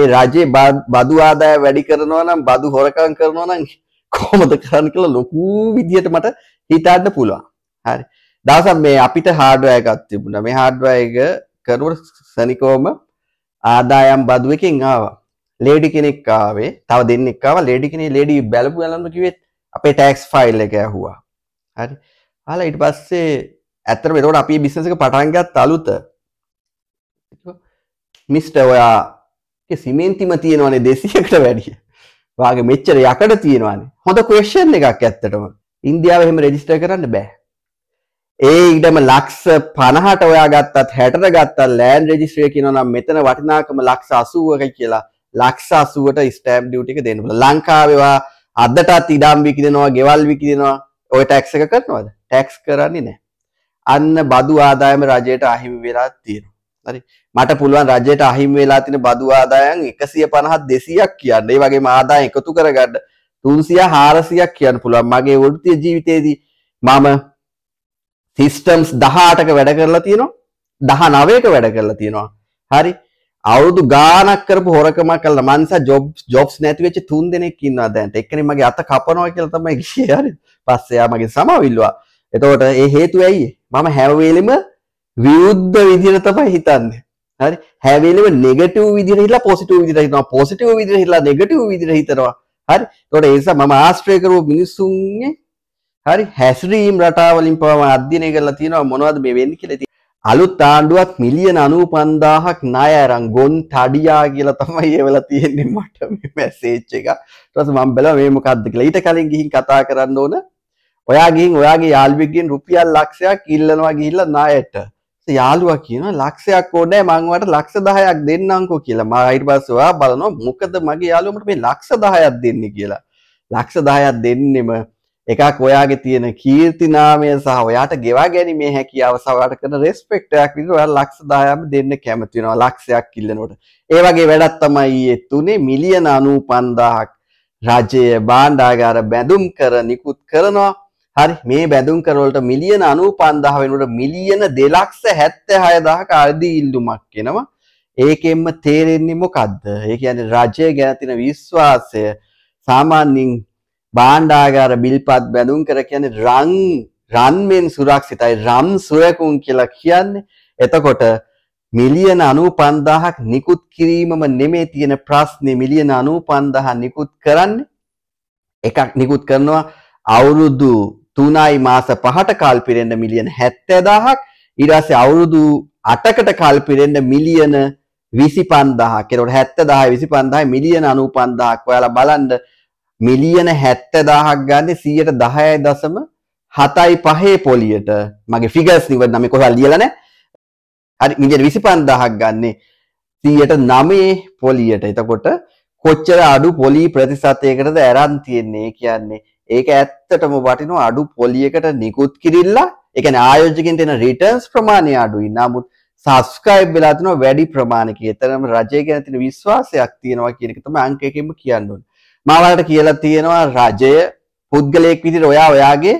ඒ රජේ බදු ආදාය වැඩි කරනවා නම් බදු හොරකම් කරනවා නම් කොහොමද කරන්න කියලා ලොකු විදියට මට හිතන්න පුළුවන්. හරි. දවසක් මේ අපිට හાર્ඩ්වෙයාර් එකක් තිබුණා. මේ හાર્ඩ්වෙයාර් එක කරනකොට සනිකෝම ආදායම් බදු එකෙන් ආවා. ලේඩි කෙනෙක් ආවේ. තව දෙන්නෙක් ආවා. ලේඩි කෙනේ ලේඩි බැලපු ගලන්න කිව්වෙත් අපේ ටැක්ස් ෆයිල් එක ඇහුවා. හරි. ආලා ඊට පස්සේ ඇත්තටම එතකොට අපි බිස්නස් එක පටන් ගත්ත අලුත මිස්ටර් ඔයා සිමෙන්තිම තියෙනවනේ දෙසියකට වැඩිය වාගේ මෙච්චර යකට තියෙනවානේ හොඳ ක්වේෂන් එකක් ඇත්තටම ඉන්දියාව එහෙම රෙජිස්ට කරන්න බෑ ඒ ඉඩම ලක්ෂ පණහට ඔයා ගත්තත් හැටර ගත්තා ලෑන් රෙජිස්ට්‍රේ කියනනම් මෙතන වටිනාකම ලක්ෂ අසුවක කියලා ලක්ෂ අසුවට ස්ටෑම් ඩියුටික දෙන්න බල ලංකාවවා අදටත් ඉඩම් විකිදෙනවා ගෙවල් විකිදෙනවා ඔය ටැක්ස එක කරනවද ටැක්ස් කරන්නේ නෑ අන්න බදු ආදායම රජයට අහිමි වෙලා තියෙනවා හරි මට පුළුවන් රජයට අහිම වෙලා තින බදු ආදායන් එකසිය පණහත් දෙසියක් කියන්න ඒ වගේ ආදා එකතු කරගන්න තුන්සිය හාරසියක් කියන්න පුළුවන් මගේ වෘතිය ජීවිතයේදී මම සිිස්ටම්ස් දහටක වැඩ කරලා තියෙනවා දහ නවයක වැඩ කරලා තියෙනවා හරි අවුදු ගානක් කරපු හොරකම කල මන්ස ජොබ් ජොබ්ස් නැතිවෙච තුන් දෙනෙක් ඉන්නවා දැන්ට එකන මගේ අත කපනවා කියල තමයි ගිය හරි පස්සයා මගේ සමවිල්වා එතවට ඒ හේතු ඇයි මම හැවවේලෙම විරුද්ධ විදිහට තමයි හිතන්නේ. හරි? හැම වෙලෙම නෙගටිව් විදිහට හිතලා පොසිටිව් විදිහට හිතනවා. පොසිටිව් විදිහට හිතලා නෙගටිව් විදිහට හිතනවා. හරි? ඒකට ඒ නිසා මම ආශ්‍රය කරපු මිනිස්සුන්ගේ හරි හැසිරීම් රටාවලින් පවම අධ්‍යයනය කරලා තියෙනවා මොනවද මේ වෙන්නේ කියලා. අලුත් ආණ්ඩුවත් මිලියන 95000ක් ණය අරන් ගොන් තඩියා කියලා තමයි ඒවලා තියෙන්නේ මට මේ මැසේජ් එක. ඊට පස්සේ මම බැලුවා මේ මොකද්ද කියලා. ඊට කලින් ගිහින් කතා කරන්න ඕන. ඔයා ගිහින් ඔයාගේ යාළුවෙක්ගෙන් රුපියල් ලක්ෂයක් ඉල්ලනවා ගිහිල්ලා ණයට. යාළුවා කියන ලක්ෂයක් ඕනෑ මංවට ලක්ෂ දහයක් දෙන්නංකෝ කියලා මයිර් බස්වා බලනවා මොකද මගේ යාළුවමට මේ ලක්ෂ දහයක් දෙන්න කියලා ලක්ෂ දහයක් දෙන්නෙම එකක් ඔයාගේ තියෙන කීර්තිනාමය සහ ඔයාට ගෙවා ගැනීමේ හැකියාව සවට කරන රෙස්පෙක්ටයක් විදිහට ඔයාලා ලක්ෂ 10ක් දෙන්න කැමති වෙනවා ලක්ෂයක් ඉල්ලනකොට. ඒ වගේ වැඩක් තමයි ඊයේ තුනේ මිලියන 95000ක් රජය භාණ්ඩාගාර බැඳුම් කර නිකුත් කරනවා. හරි මේ බැඳුම් කරවලට මිලියන 95000 වෙනකොට මිලියන 266000 කාර්දී ඉල්ලුමක් එනවා. ඒකෙන්ම තේරෙන්නේ මොකද්ද? ඒ කියන්නේ රජය ගැන තියෙන විශ්වාසය සාමාන්‍යයෙන් භාණ්ඩාගාර බිල්පත් බැඳුම් කර කියන්නේ රන් රන්මෙන් සුරක්ෂිතයි රම් සුවකුන් කියලා කියන්නේ. එතකොට මිලියන 95000ක් නිකුත් කිරීමම නෙමේ තියෙන ප්‍රශ්නේ මිලියන 95000 නිකුත් කරන්නේ එකක් නිකුත් කරනවා අවුරුදු තුනයි මාස පහට කාල් පිරෙන්න මිලියන 70000ක් ඊට පස්සේ අවුරුදු 8කට කාල් පිරෙන්න මිලියන 25000ක් එතකොට 70000 25000 මිලියන 95000ක් ඔයාලා බලන්න මිලියන 70000ක් ගන්නේ 110.75 පොලියට මගේ ෆිගර්ස් නිවන්න මම කොහොමද ලියලා නැහැ හරි මිලියන 25000ක් ගන්නේ 109 පොලියට එතකොට කොච්චර අඩු පොලි ප්‍රතිශතයකටද ඇරන් තියෙන්නේ කියන්නේ ඒක ඇත්තටම වටිනවා අඩු පොලියකට නිකුත් කිරිල්ලා ඒ කියන්නේ ආයෝජකෙන් දෙන රිටර්න්ස් ප්‍රමාණය අඩුයි. නමුත් subscribe වෙලා තිනවා වැඩි ප්‍රමාණයක. එතරම් රජය ගැන තියෙන විශ්වාසයක් තියෙනවා කියන එක තමයි අංක එකෙන්ම කියන්න ඕනේ. මම ඔයාලට කියලා තියෙනවා රජය පුද්ගලයෙක් විදිහට ඔයා ඔයාගේ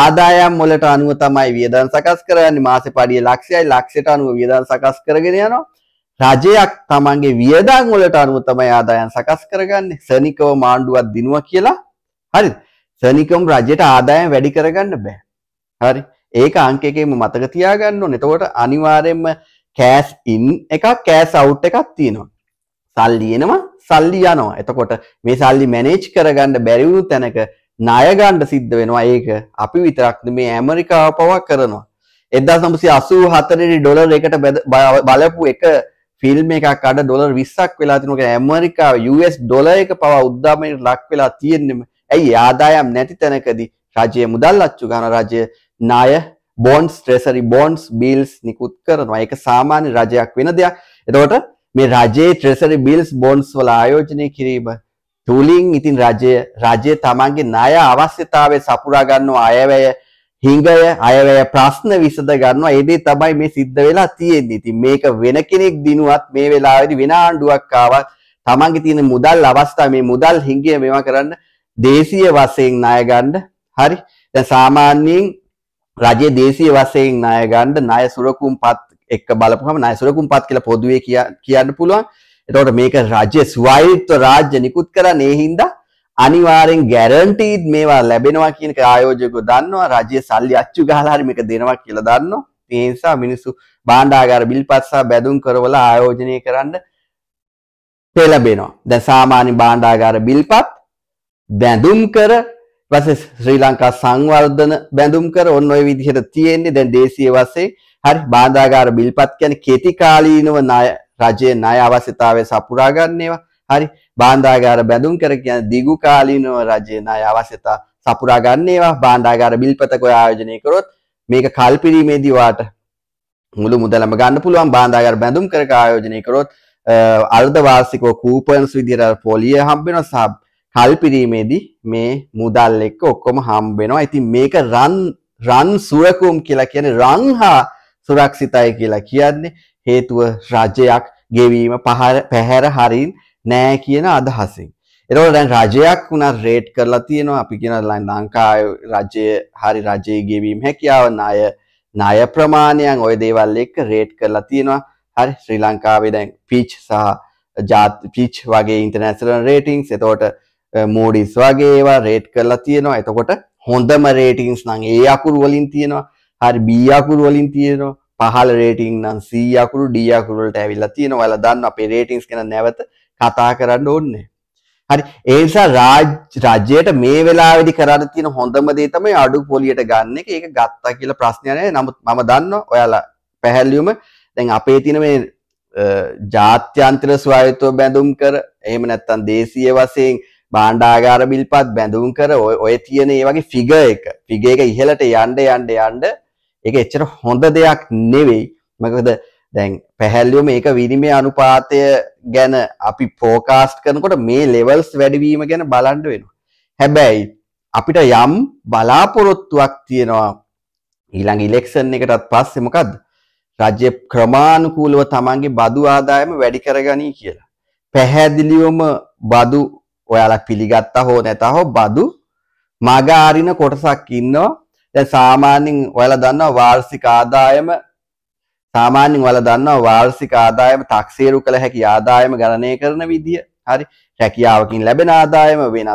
ආදායම් වලට අනුව තමයි වියදම් සකස් කරන්නේ. මාසේ පඩිය ලක්ෂයයි ලක්ෂයට අනුව වියදම් සකස් කරගෙන යනවා. රජයක් තමන්ගේ වියදම් වලට අනුව තමයි ආදායම් සකස් කරගන්නේ. සනිකව මාණ්ඩුවක් දිනුවා කියලා. හරිද? සනිකම් රජයට ආදායම් වැඩි කරගන්න බෑ. හරි. ඒක අංක එකේම මතක තියාගන්න ඕනේ. එතකොට අනිවාර්යයෙන්ම කෑස් ඉන් එකක් කෑස් අවුට් එකක් තියෙනවා. සල්ලි එනවා, සල්ලි යනවා. එතකොට මේ සල්ලි මැනේජ් කරගන්න බැරි වුණු තැනක ණය ගන්න සිද්ධ වෙනවා. ඒක අපි විතරක් නෙමේ ඇමරිකාව පවා කරනවා. 1984 දී ඩොලර් එකට බලපු එක ෆිල්ම් එකක් අඩ ඩොලර් 20ක් වෙලා තිනුක ඇමරිකාව US ඩොලර් එක පවා උද්දාමයට ලක් වෙලා තියෙන්නේ ඇයි ආදායම් නැති තැනකදී රජය මුදල් අච්චු ගන්න රජය ණය බොන්ඩ්ස් ට්‍රෙසරි බොන්ඩ්ස් බිල්ස් නිකුත් කරනවා. ඒක සාමාන්‍ය රජයක් වෙන දෙයක්. එතකොට මේ රජයේ ට්‍රෙසරි බිල්ස් බොන්ඩ්ස් වල ආයෝජනය කිරීම තුලින් ඉතින් රජය රජය තමන්ගේ ණය අවශ්‍යතාවය සපුරා ගන්නවා අයවැය හිඟය අයවැය ප්‍රශ්න විසඳ ගන්නවා ඒ දේ තමයි මේ සිද්ධ වෙලා තියෙන්නේ. ඉතින් මේක වෙන කෙනෙක් දිනුවත් මේ වෙලාවේදී වෙන ආණ්ඩුවක් ආවත් තමන්ගේ තියෙන මුදල් අවස්ථාව මේ මුදල් හිඟය මේවා කරන්න දේශීය වශයෙන් ණය ගන්න හරි දැන් සාමාන්‍යයෙන් රජයේ දේශීය වශයෙන් ණය ගන්න ණය සුරකුම්පත් එක්ක බලපුවම ණය සුරකුම්පත් කියලා පොදුවේ කියන්න පුළුවන් එතකොට මේක රජ්‍ය ස්වයත්ව රාජ්‍ය නිකුත් කරන්නේ ඒ හින්දා අනිවාර්යෙන් ගැරන්ටීඩ් මේවා ලැබෙනවා කියන එක ආයෝජකයෝ දන්නවා රජය සල්ලි අච්චු ගහලා හරි මේක දෙනවා කියලා දන්නවා ඒ නිසා මිනිස්සු භාණ්ඩාගාර බිල්පත් සහ බැඳුම් කරවල ආයෝජනය කරන්න පෙළඹෙනවා දැන් සාමාන්‍ය භාණ්ඩාගාර බිල්පත් බැඳුම් කර පස්සේ ශ්‍රී ලංකා සංවර්ධන බැඳුම් කර ඔන්න ඔය විදිහට තියෙන්නේ දැන් දේශීය වශයෙන් හරි බාධාගාර බිල්පත් කියන්නේ කෙටි කාලීනව ණය රජයේ ණය අවශ්‍යතාවය සපුරා ගන්න ඒවා හරි බාධාගාර බැඳුම් කර කියන්නේ දිගු කාලීනව රජයේ ණය අවශ්‍යතාව සපුරා ගන්න ඒවා බාධාගාර බිල්පතක ඔය ආයෝජනය කරොත් මේක කල්පිරීමේදී වාට මුළු මුදලම ගන්න පුළුවන් බාන්දාගාර බැඳුම් කරක ආයෝජනය කරොත් අර්ධ වාර්ෂිකව කූපන්ස් විදිහට පොලිය හම්බ වෙනවා සහ හල් පිරීමේදී මේ මුදල් එක්ක ඔක්කොම හම්බ වෙනවා. ඉතින් මේක රන් රන් සුරකුම් කියලා කියන්නේ රන් හා සුරක්ෂිතයි කියලා කියන්නේ හේතුව රජයක් ගෙවීම පහර පැහැර හරින් නෑ කියන අදහසින්. එතකොට දැන් රජයක් උනා රේට් කරලා තියෙනවා. අපි කියන ලංකාවේ රජයේ හරි රජයේ ගෙවීම හැකියාව ණය ණය ප්‍රමාණයන් ওই දේවල් එක්ක රේට් කරලා තියෙනවා. හරි ශ්‍රී ලංකාවේ දැන් පිච් සහ ජාත් පිච් වගේ ඉන්ටර්නැෂනල් රේටින්ග්ස් එතකොට මෝඩිස් වගේ ඒවා රේට් කරලා තියෙනවා එතකොට හොඳම රේටිංස් නම් ඒ අකුරු වලින් තියෙනවා හරි B අකුරු වලින් තියෙනවා පහල රේටිං නම් සීයකුරු ඩියකුරලට ඇවිල්ලා තියෙන වල දන්න අපේ රේටිංස් ගැන නැවත කතා කරන්න ඕන්නේ. හරි ඒ නිසා රාජ්‍යයට මේ වෙලාවේදී කරන්න තියෙන හොඳම දේ තමයි අඩු පොලියට ගන්න එක. ඒක ගත්තා කියලා ප්‍රශ්නය නෑ. නමුත් මම දන්නවා ඔයාලා පැහැල්ලියම දැන් අපේ තියෙන මේ ජාත්‍යන්තර ස්වායත්ව බැඳුම් කර එහෙම නැත්නම් දේශීය වශයෙන් බාණ්ඩාගාර බිල්පත් බැඳුම් කර ඔය තියෙන ඒ වගේ ෆිග එක ෆිග එක ඉහළට යන්න යන්න යන්න ඒක එච්චර හොඳ දෙයක් නෙවෙයි මොකද දැන් පැහැල්ලියෝ මේක විනිමය අනුපාතය ගැන අපි ෆෝකාස්ට් කරනකොට මේ ලෙවල්ස් වැඩිවීම ගැන බලන්න වෙනවා හැබැයි අපිට යම් බලාපොරොත්තුවක් තියෙනවා ඊළඟ ඉලෙක්ෂන් එකටත් පස්සේ මොකද්ද රජ්‍ය ක්‍රමානුකූලව තමන්ගේ බදු ආදායම වැඩි කරගනී කියලා පැහැදිලිවම බදු ඔයාලා පිළිගත්තා හෝ නැතා හෝ බදු මග ආරින කොටසක් ඉන්නවා දැන් සාමාන්‍යයෙන් ඔයාලා දන්නවා වාර්ෂික ආදායම සාමාන්‍යයෙන් ඔයාලා දන්නවා වාර්ෂික ආදායම 탁සේරු කළ හැකි ආදායම ගණනය කරන විදිය හරි රැකියාවකින් ලැබෙන ආදායම වෙනත්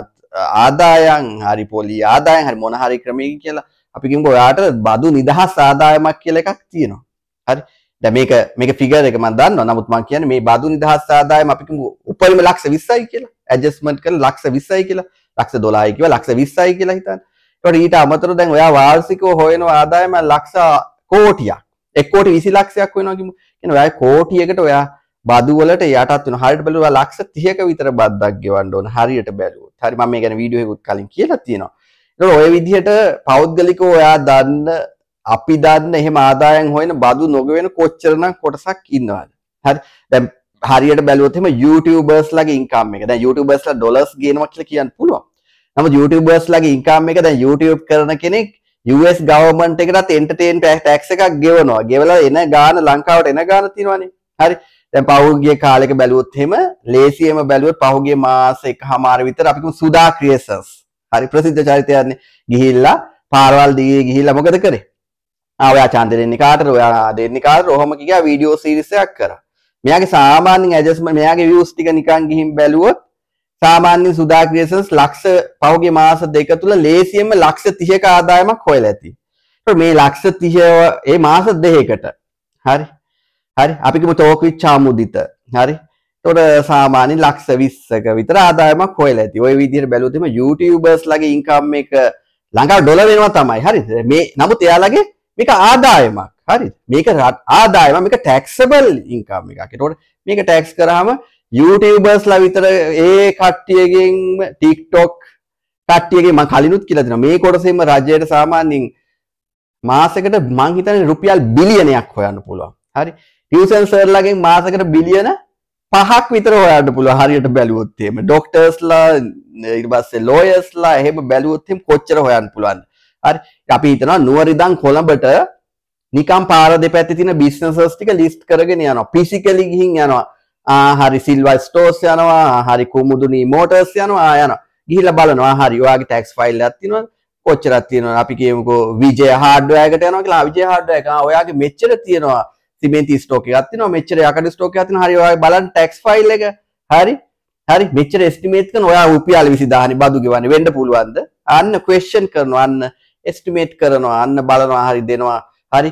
ආදායන් හරි පොලි ආදායන් හරි මොන හරි ක්‍රමයකින් කියලා අපි කිව්වොත් ඔයාට බදු නිදහස් ආදායමක් කියලා එකක් තියෙනවා හරි දැන් මේක මේක ෆිගර් එක මම දන්නවා. නමුත් මම කියන්නේ මේ බදු නිදහස් ආදායම අපි කිව්ව උපරිම ලක්ෂ 20යි කියලා. ඇඩ්ජස්ට්මන්ට් කරලා ලක්ෂ 20යි කියලා. ලක්ෂ 12යි කිව්වා ලක්ෂ 20යි කියලා හිතන්න. ඒකට ඊට අමතරව දැන් ඔයා වාර්ෂිකව හොයන ආදායම ලක්ෂ කෝටියක්. 1 කෝටි 20 ලක්ෂයක් වෙනවා කිව්ව. කියන ඔයා කෝටියකට ඔයා බදු වලට යටත් වෙන හරියට බැලුවා ලක්ෂ 30ක විතර බද්දක් ගෙවන්න ඕන හරියට බැලුවොත්. හරි මම මේ ගැන වීඩියෝ එකකුත් කලින් කියලා තියෙනවා. ඒතකොට ওই විදිහට පෞද්ගලිකව ඔයා දන්න අපි දන්න එහෙම ආදායම් හොයන බදු නොගෙන කොච්චරනම් කොටසක් ඉන්නවද? හරි. දැන් හරියට බැලුවොත් එහෙම YouTubers ලගේ income එක. දැන් YouTubers ලා dollars ගේනවා කියලා කියන්න පුළුවන්. නමුත් YouTubers ලගේ income එක දැන් YouTube කරන කෙනෙක් US government එකටත් entertain tax එකක් ගෙවනවා. ගෙවලා එන ගාන ලංකාවට එන ගාන තියෙනවනේ. හරි. දැන් පහුගිය කාලෙක බැලුවොත් එහෙම ලේසියෙම බැලුවොත් පහුගිය මාස එකමාර විතර අපි සුදා ක්‍රියේසන්ස්. හරි ප්‍රසිද්ධ චරිතයන්නේ ගිහිල්ලා පාරවල් දිගේ ගිහිල්ලා මොකද කරේ? ඔයා චන්ද දෙන්නේ කාටද ඔයා දෙන්නේ කාටද ඔහොම කියා වීඩියෝ සීරීස් එකක් කරා. මෙයාගේ සාමාන්‍යයෙන් ඇඩ්ජස්ට්මන්ට් මෙයාගේ views ටික නිකන් ගිහින් බැලුවොත් සාමාන්‍යයෙන් සුදා ක්‍රියේෂන්ස් ලක්ෂ පහුගිය මාස දෙක තුල ලේසියෙන්ම ලක්ෂ 30ක ආදායමක් හොයලා ඇති. මේ ලක්ෂ 30 ඒ මාස දෙකකට. හරි. හරි. අපි කිව්ව තෝක්විච් ආමුදිත. හරි. තොට සාමාන්‍ය ලක්ෂ විස්සක විතර ආදායමක් හොයලා ඇති ඔය විදිහට බැලුවොත් එම YouTubers ලගේ ඉන්කම් එක ලංකාව ඩොලර් වෙනවා තමයි හරිද මේ නමුත් එයාලගේ මේක ආදායමක් හරි මේක ආදායම මේක ටැක්සබල් ඉංකම් එකක් එතකොට මේක ටැක්ස් කරාම YouTubeබර්ස්ලා විතර ඒ කට්ටියගෙන් ටික්ටොක් කට්ටියගේ ම කලිනුත් කියලා දෙනවා මේ කොටසෙම රජයට සාමාන්‍යයෙන් මාසෙකට මං හිතන්නේ රුපියල් බිලියනයක් හොයන්න පුළුවන් හරි ටියුෂන් සර්ලාගෙන් මාසෙකට බිලියන පහක් විතර හොයන්න පුළුවන් හරියට බැලුවොත් එහෙම ඩොක්ටර්ස්ලා ඊට පස්සේ ලෝයර්ස්ලා එහෙම බැලුවොත් එහෙම කොච්චර හොයන්න පුළුවන්ද හරි අපි හිතනවා නුවරිදන් කොළඹට නිකම් පාර දෙපැත්තේ තියෙන බිස්නසස් ටික ලිස්ට් කරගෙන යනවා ෆිසිකලි ගිහින් යනවා හරි සිල්වා ස්ටෝර්ස් යනවා හරි කුමුදුනි මෝටර්ස් යනවා යනවා ගිහිල්ලා බලනවා හරි ඔයාගේ ටැක්ස් ෆයිල් එකක් තියෙනවා කොච්චරක් තියෙනවා අපි කියමුකෝ විජය හાર્ඩ්වෙයාර් එකට යනවා කියලා විජය හાર્ඩ්වෙයාර් එක ඔයාගේ මෙච්චර තියෙනවා සිමෙන්ති ස්ටෝක් එකක් තියෙනවා මෙච්චර යකඩ ස්ටෝක් එකක් තියෙනවා හරි ඔයා බලන්න ටැක්ස් ෆයිල් එක හරි හරි මෙච්චර එස්ටිමේට් කරන ඔයා රුපියල් 20000 බදු ගෙවන්න වෙන්න පුළුවන්ද අන්න ක්වෙස්චන් කරනවා අන්න එස්ටිමේට් කරනවා අන්න බලනවා හරි දෙනවා හරි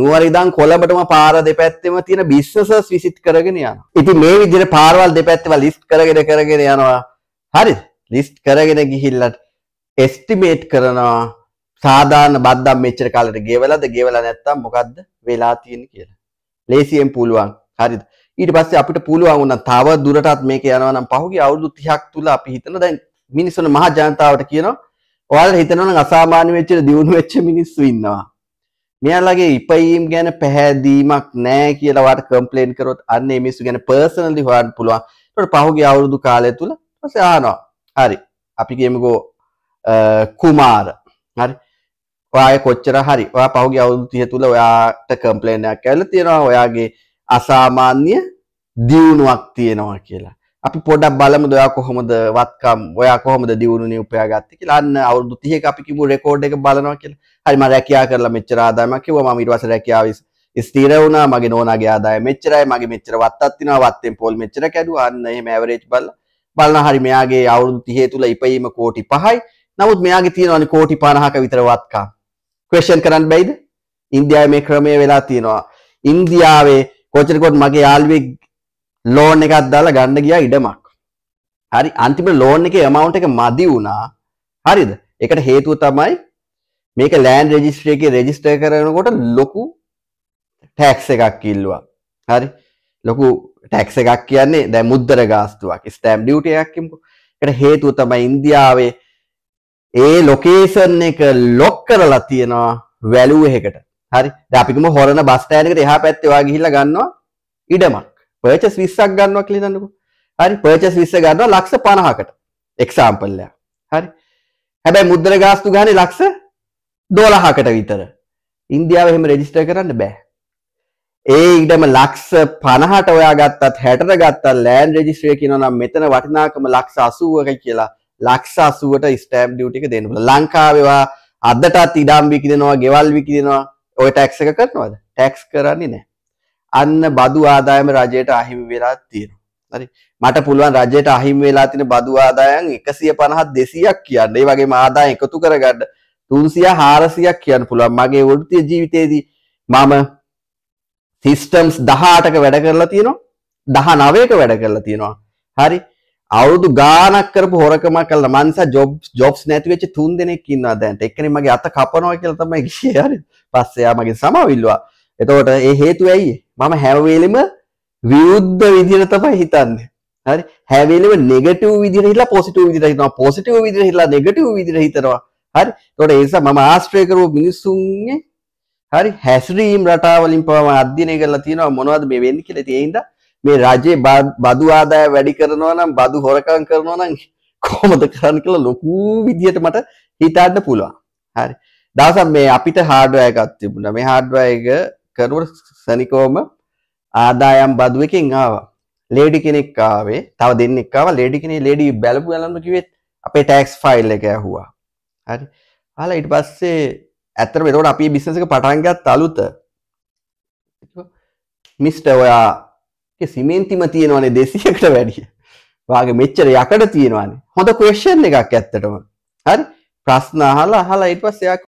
නුවරිදං කොළඹටම පාර දෙපැත්තෙම තියෙන බිස්නසස් විසිට් කරගෙන යන ඉති මේ විදිර පාරවල් දෙපැත්තව ලිස්් කරගෙන කරගෙන යනවා හරි ලිස්ට් කරගෙන ගිහිල්ලට එස්ටිමේට් කරනවා සාධාන බද්දම් මෙච්චර කාලට ගෙවලද ගෙවලා නැත්තම් මොකක්ද වෙලා තියෙන කියලා ලේසියෙන් පුළුවන් හරිද ඊට පස්සේ අපිට පුළුවන් වුණා තව දුරටත් මේක යනවා නම් පහුගිය අවුරුදු 30ක් තුල අපි හිතන දැන් මිනිස්සුන මහ ජනතාවට කියනවා ඔයාලා හිතනවනම් අසාමාන්‍ය වෙච්ච දියුණු වෙච්ච මිනිස්සු ඉන්නවා. මෙයාලගේ ඉපයීම් ගැන පැහැදීමක් නැහැ කියලා වාට කම්ප්ලේන්ට් කරොත් අන්න මේ මිනිස්සු ගැන පර්සනලි හොයන්න පුළුවන්. ඒකට පහුගිය අවුරුදු කාලය තුල ඊපස්සේ අහනවා. හරි. අපි කියමුකෝ කුමාර. හරි. ඔයාගේ කොච්චර හරි. ඔයා පහුගිය අවුරුදු 30 තුල ඔයාට කම්ප්ලේන් එකක් ඇවිල්ලා තියෙනවා. ඔයාගේ අසාමාන්‍ය දියුණුවක් තියෙනවා කියලා. අපි පොඩක් බලමු ඔයා කොහොමද වත්කම් ඔයා කොහොමද දියුණුවනේ උපයාගත්තේ කියලා අන්න අවුරුදු 30ක අපි කිව්ව රෙකෝඩ් එක බලනවා කියලා. හරි මම රැකියාව කරලා මෙච්චර ආදායමක් කිව්වා මම ඊට පස්සේ රැකියාව ස්ථිර වුණා මගේ නෝනාගේ ආදායම මෙච්චරයි මගේ මෙච්චර වත්තක් තියෙනවා වත්තෙන් පොල් මෙච්චර කැඩුවා අන්න එහෙම ඇවරේජ් බලලා බලනවා හරි මෙයාගේ අවුරුදු 30 තුල ඉපයීම කෝටි 5යි. නමුත් මෙයාගේ තියෙනවානේ කෝටි 50ක විතර වත්කම්. ක්වෙස්චන් කරන්න බැයිද? ඉන්දියාවේ මේ ක්‍රමය වෙලා තියෙනවා. ඉන්දියාවේ කොච්චරකොත් මගේ යාළුවෙක් ලෝන් එකක් දාලා ගන්න ගියා ඉඩමක්. හරි අන්තිම ලෝන් එකේ amount එක මදි වුණා. හරිද? ඒකට හේතුව තමයි මේක ලෑන්ඩ් රෙජිස්ට්‍රි එකේ රෙජිස්ටර් කරනකොට ලොකු ටැක්ස් එකක් කිල්ලුවා. හරි. ලොකු ටැක්ස එකක් කියන්නේ දැ මුද්දර ගාස්තුවක් ස්ටෑම් ඩියටයක්කින්කු එට හේතුව තමයි ඉන්දියාවේ ඒ ලොකේසන් එක ලොක් කරලා තියෙනවා වැලූ එකට හරි දැපිකම හොරන බස්ටෑනකට එහා පැත්තවා ගිහිල්ල ගන්නවා ඉඩමක් පර්චස් 20ක් ගන්නවා කියලා හිතන්නකෝ. හරි පර්චස් 20 ගන්නවා ලක්ෂ 50කට. එක්සැම්පල් එකක්. හරි. හැබැයි මුද්දර ගාස්තු ගහන්නේ ලක්ෂ 12කට විතර. ඉන්දියාව එහෙම රෙජිස්ටර් කරන්න බෑ. ඒ ඉඩම ලක්ෂ 50ට ඔයා ගත්තත් 60ට ගත්තත් ලෑන්ඩ් රෙජිස්ට්‍රේ කියනවා නම් මෙතන වටිනාකම ලක්ෂ 80ක කියලා ලක්ෂ 80ට ස්ටෑම්ප් ඩියුටි එක දෙන්න පුළුවන්. ලංකාවේ ඔයා අදටත් ඉඩම් විකිදෙනවා, ගෙවල් විකිදෙනවා. ඔය ටැක්ස් එක කරනවද? ටැක්ස් කරන්නේ නැහැ. අන්න බදු ආදායම රජයට අහිමි වෙලා තියෙනවා. හරි. මට පුළුවන් රජයට අහිමි වෙලා තියෙන බදු ආදායම් 150 200ක් කියන්න. ඒ වගේම ආදායම් එකතු කරගන්න 300 400ක් කියන්න පුළුවන්. මගේ වෘත්තීය ජීවිතයේදී මම සිස්ටම්ස් 18ක වැඩ කරලා තියෙනවා. 19ක වැඩ කරලා තියෙනවා. හරි. අවුරුදු ගානක් කරපු හොරකමක් කළා මං නිසා ජොබ්ස් ජොබ්ස් නැති වෙච්ච තුන් දෙනෙක් ඉන්නවා දැන් එක්කෙනෙක් මගේ අත කපනවා කියලා තමයි ගියේ හරි පස්සේ යා මගේ සමාවිල්ලුවා එතකොට ඒ හේතුව ඇයි මම හැවවේලෙම විරුද්ධ විදිහට තමයි හිතන්නේ. හරි? හැවවේලෙම නෙගටිව් විදිහට හිතලා පොසිටිව් විදිහට හිතනවා. පොසිටිව් විදිහට හිතලා නෙගටිව් විදිහට හිතනවා. හරි? එතකොට ඒ නිසා මම ආශ්‍රය කරපු මිනිස්සුන්ගේ හරි හැසිරීම් රටාවලින් පවා අධ්‍යයනය කරලා තියෙනවා මොනවද මේ වෙන්නේ කියලා. ඒ හින්දා මේ රජේ බදු ආදාය වැඩි කරනවා නම් බදු හොරකම් කරනවා නම් කොහොමද කරන්න කියලා ලොකු විදිහට මට හිතන්න පුළුවන්. හරි. දවසක් මේ අපිට හાર્ඩ්වෙයාර් එකක් තිබුණා. මේ හાર્ඩ්වෙයාර් එක කරුවට සනිකෝම ආදායම් බදු එකෙන් ආවා ලේඩි කෙනෙක් ආවේ තව දෙන්නෙක් ආවා ලේඩි කෙනේ ලේඩි බැලපු ගලන්න කිව්වෙත් අපේ ටැක්ස් ෆයිල් එක ඇහුවා හරි ආලා ඊට පස්සේ ඇත්තටම එතකොට අපි බිස්නස් එක පටන් ගත්ත අලුත මිස්ටර් ඔයාගේ සිමෙන්තිම තියෙනවනේ 200කට වැඩිය වාගේ මෙච්චර යකඩ තියෙනවානේ හොඳ ක්වෙස්චන් එකක් ඇත්තටම හරි ප්‍රශ්න අහලා අහලා ඊට පස්සේ එයා